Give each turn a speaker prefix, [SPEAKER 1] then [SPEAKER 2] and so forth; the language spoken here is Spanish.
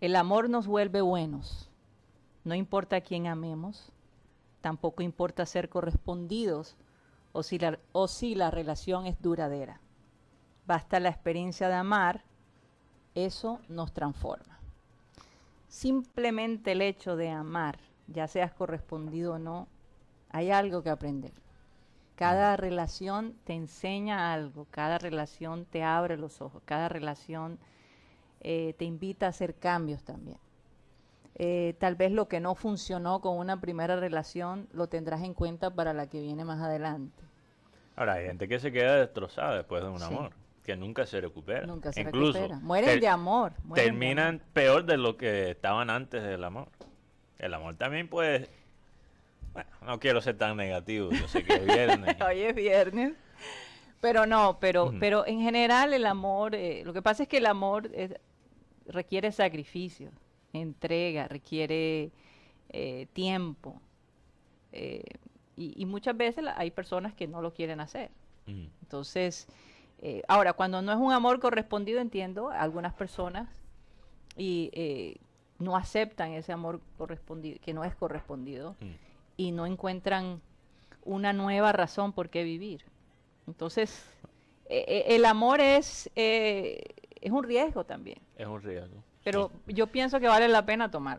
[SPEAKER 1] El amor nos vuelve buenos. No importa a quién amemos, tampoco importa ser correspondidos o si, la, o si la relación es duradera. Basta la experiencia de amar, eso nos transforma. Simplemente el hecho de amar, ya seas correspondido o no, hay algo que aprender. Cada relación te enseña algo, cada relación te abre los ojos, cada relación eh, te invita a hacer cambios también. Eh, tal vez lo que no funcionó con una primera relación lo tendrás en cuenta para la que viene más adelante.
[SPEAKER 2] Ahora, hay gente que se queda destrozada después de un amor, que nunca se recupera. Nunca se recupera. Mueren de
[SPEAKER 1] amor. terminan
[SPEAKER 2] peor de lo que estaban antes del amor. El amor también puede... Bueno, no quiero ser tan negativo, yo sé que es viernes.
[SPEAKER 1] Hoy es viernes. Pero no, pero, pero en general el amor, eh, lo que pasa es que el amor es, requiere sacrificio, entrega, requiere eh, tiempo. Eh, y, muchas veces hay personas que no lo quieren hacer. Entonces, eh, ahora, cuando no es un amor correspondido, entiendo, algunas personas y no aceptan ese amor correspondido, que no es correspondido, y no encuentran una nueva razón por qué vivir. Entonces, el amor es eh, es un riesgo también.
[SPEAKER 2] Es un riesgo.
[SPEAKER 1] Pero yo pienso que vale la pena tomar.